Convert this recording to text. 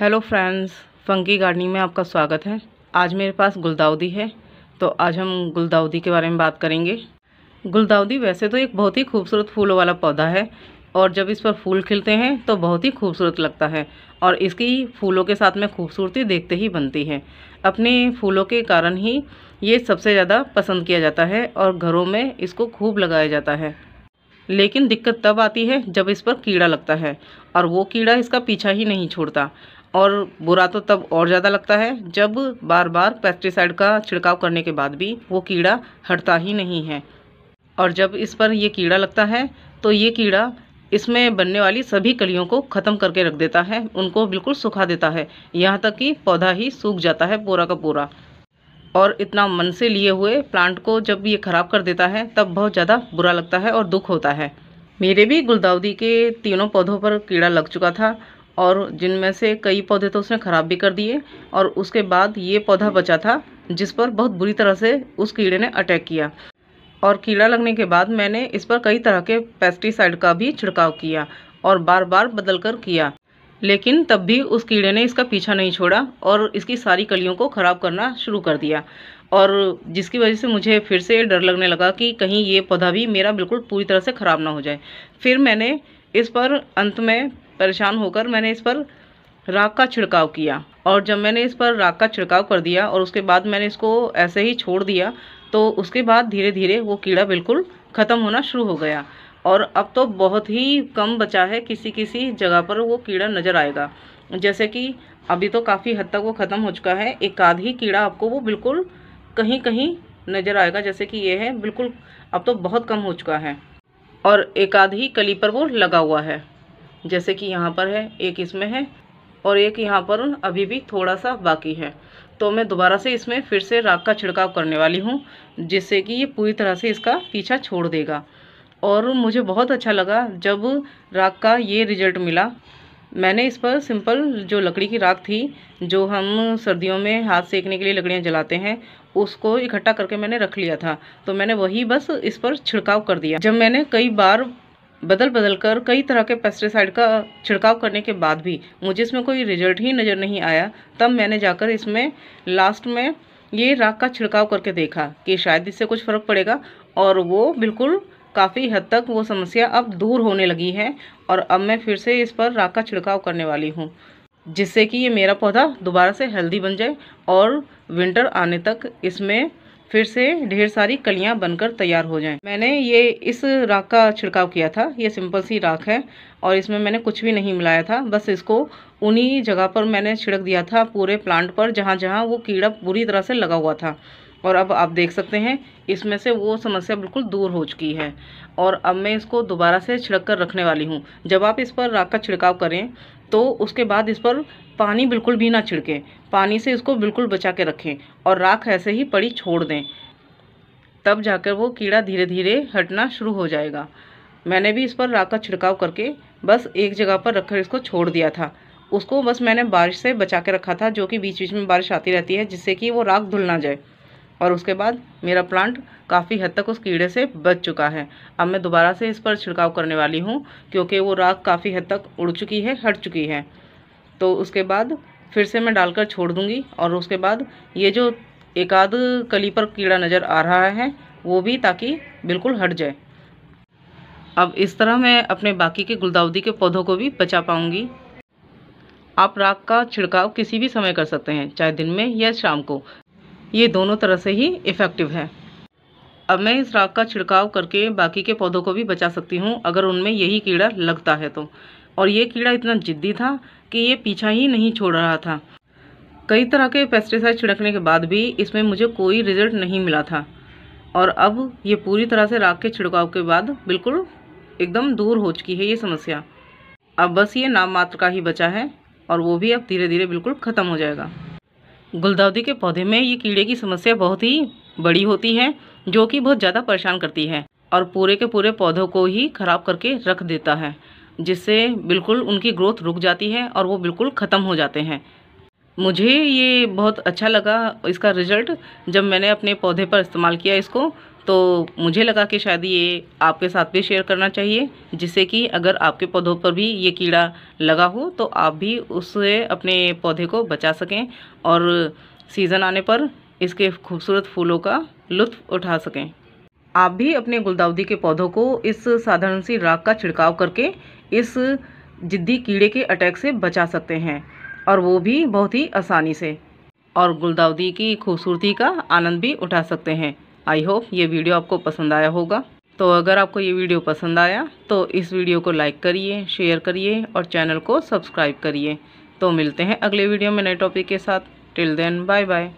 hello friends funky gardening में आपका स्वागत है आज मेरे पास गुलदाउदी है तो आज हम गुलदाउदी के बारे में बात करेंगे गुलदाउदी वैसे तो एक बहुत ही खूबसूरत फूलों वाला पौधा है और जब इस पर फूल खिलते हैं तो बहुत ही खूबसूरत लगता है और इसकी फूलों के साथ में खूबसूरती देखते ही बनती है अपने फूलों के कारण ही ये सबसे ज़्यादा पसंद किया जाता है और घरों में इसको खूब लगाया जाता है लेकिन दिक्कत तब आती है जब इस पर कीड़ा लगता है और वो कीड़ा इसका पीछा ही नहीं छोड़ता और बुरा तो तब और ज़्यादा लगता है जब बार बार पेस्टिसाइड का छिड़काव करने के बाद भी वो कीड़ा हटता ही नहीं है और जब इस पर यह कीड़ा लगता है तो ये कीड़ा इसमें बनने वाली सभी कलियों को ख़त्म करके रख देता है उनको बिल्कुल सुखा देता है यहाँ तक कि पौधा ही सूख जाता है पूरा का पूरा और इतना मन से लिए हुए प्लांट को जब ये ख़राब कर देता है तब बहुत ज़्यादा बुरा लगता है और दुख होता है मेरे भी गुलदाउदी के तीनों पौधों पर कीड़ा लग चुका था और जिनमें से कई पौधे तो उसने ख़राब भी कर दिए और उसके बाद ये पौधा बचा था जिस पर बहुत बुरी तरह से उस कीड़े ने अटैक किया और कीड़ा लगने के बाद मैंने इस पर कई तरह के पेस्टिसाइड का भी छिड़काव किया और बार बार बदल कर किया लेकिन तब भी उस कीड़े ने इसका पीछा नहीं छोड़ा और इसकी सारी कलियों को ख़राब करना शुरू कर दिया और जिसकी वजह से मुझे फिर से डर लगने लगा कि कहीं ये पौधा भी मेरा बिल्कुल पूरी तरह से ख़राब ना हो जाए फिर मैंने इस पर अंत में परेशान होकर मैंने इस पर राख का छिड़काव किया और जब मैंने इस पर राख का छिड़काव कर दिया और उसके बाद मैंने इसको ऐसे ही छोड़ दिया तो उसके बाद धीरे धीरे वो कीड़ा बिल्कुल ख़त्म होना शुरू हो गया और अब तो बहुत ही कम बचा है किसी किसी जगह पर वो कीड़ा नज़र आएगा जैसे कि अभी तो काफ़ी हद तक वो ख़त्म हो चुका है एक आध ही कीड़ा आपको वो बिल्कुल कहीं कहीं नज़र आएगा जैसे कि ये है बिल्कुल अब तो बहुत कम हो चुका है और एक आध ही कली पर वो लगा हुआ है जैसे कि यहाँ पर है एक इसमें है और एक यहाँ पर अभी भी थोड़ा सा बाकी है तो मैं दोबारा से इसमें फिर से राख का छिड़काव करने वाली हूँ जिससे कि ये पूरी तरह से इसका पीछा छोड़ देगा और मुझे बहुत अच्छा लगा जब राख का ये रिजल्ट मिला मैंने इस पर सिंपल जो लकड़ी की राख थी जो हम सर्दियों में हाथ सेकने के लिए लकड़ियाँ जलाते हैं उसको इकट्ठा करके मैंने रख लिया था तो मैंने वही बस इस पर छिड़काव कर दिया जब मैंने कई बार बदल बदल कर कई तरह के पेस्टिसाइड का छिड़काव करने के बाद भी मुझे इसमें कोई रिजल्ट ही नज़र नहीं आया तब मैंने जाकर इसमें लास्ट में ये राख का छिड़काव करके देखा कि शायद इससे कुछ फ़र्क पड़ेगा और वो बिल्कुल काफ़ी हद तक वो समस्या अब दूर होने लगी है और अब मैं फिर से इस पर राख का छिड़काव करने वाली हूँ जिससे कि ये मेरा पौधा दोबारा से हेल्दी बन जाए और विंटर आने तक इसमें फिर से ढेर सारी कलियां बनकर तैयार हो जाएं मैंने ये इस राख का छिड़काव किया था ये सिंपल सी राख है और इसमें मैंने कुछ भी नहीं मिलाया था बस इसको उन्हीं जगह पर मैंने छिड़क दिया था पूरे प्लांट पर जहाँ जहाँ वो कीड़ा बुरी तरह से लगा हुआ था और अब आप देख सकते हैं इसमें से वो समस्या बिल्कुल दूर हो चुकी है और अब मैं इसको दोबारा से छिड़क कर रखने वाली हूँ जब आप इस पर राख का छिड़काव करें तो उसके बाद इस पर पानी बिल्कुल भी ना छिड़कें पानी से इसको बिल्कुल बचा के रखें और राख ऐसे ही पड़ी छोड़ दें तब जाकर वो कीड़ा धीरे धीरे हटना शुरू हो जाएगा मैंने भी इस पर राख का छिड़काव करके बस एक जगह पर रखकर इसको छोड़ दिया था उसको बस मैंने बारिश से बचा के रखा था जो कि बीच बीच में बारिश आती रहती है जिससे कि वो राख धुल ना जाए और उसके बाद मेरा प्लांट काफ़ी हद तक उस कीड़े से बच चुका है अब मैं दोबारा से इस पर छिड़काव करने वाली हूँ क्योंकि वो राख काफ़ी हद तक उड़ चुकी है हट चुकी है तो उसके बाद फिर से मैं डालकर छोड़ दूँगी और उसके बाद ये जो एक आध कली पर कीड़ा नज़र आ रहा है वो भी ताकि बिल्कुल हट जाए अब इस तरह मैं अपने बाकी के गुलदाउदी के पौधों को भी बचा पाऊँगी आप राख का छिड़काव किसी भी समय कर सकते हैं चाहे दिन में या शाम को ये दोनों तरह से ही इफ़ेक्टिव है अब मैं इस राख का छिड़काव करके बाकी के पौधों को भी बचा सकती हूँ अगर उनमें यही कीड़ा लगता है तो और ये कीड़ा इतना ज़िद्दी था कि ये पीछा ही नहीं छोड़ रहा था कई तरह के पेस्टिसाइड छिड़कने के बाद भी इसमें मुझे कोई रिजल्ट नहीं मिला था और अब ये पूरी तरह से राख के छिड़काव के बाद बिल्कुल एकदम दूर हो चुकी है ये समस्या अब बस ये नाम मात्र का ही बचा है और वो भी अब धीरे धीरे बिल्कुल ख़त्म हो जाएगा गुलदावदी के पौधे में ये कीड़े की समस्या बहुत ही बड़ी होती है जो कि बहुत ज़्यादा परेशान करती है और पूरे के पूरे पौधों को ही ख़राब करके रख देता है जिससे बिल्कुल उनकी ग्रोथ रुक जाती है और वो बिल्कुल ख़त्म हो जाते हैं मुझे ये बहुत अच्छा लगा इसका रिज़ल्ट जब मैंने अपने पौधे पर इस्तेमाल किया इसको तो मुझे लगा कि शायद ये आपके साथ भी शेयर करना चाहिए जिससे कि अगर आपके पौधों पर भी ये कीड़ा लगा हो तो आप भी उससे अपने पौधे को बचा सकें और सीज़न आने पर इसके खूबसूरत फूलों का लुत्फ उठा सकें आप भी अपने गुलदाउदी के पौधों को इस साधारण सी राख का छिड़काव करके इस जिद्दी कीड़े के अटैक से बचा सकते हैं और वो भी बहुत ही आसानी से और गुलदाउदी की खूबसूरती का आनंद भी उठा सकते हैं आई होप ये वीडियो आपको पसंद आया होगा तो अगर आपको ये वीडियो पसंद आया तो इस वीडियो को लाइक करिए शेयर करिए और चैनल को सब्सक्राइब करिए तो मिलते हैं अगले वीडियो में नए टॉपिक के साथ टिल देन बाय बाय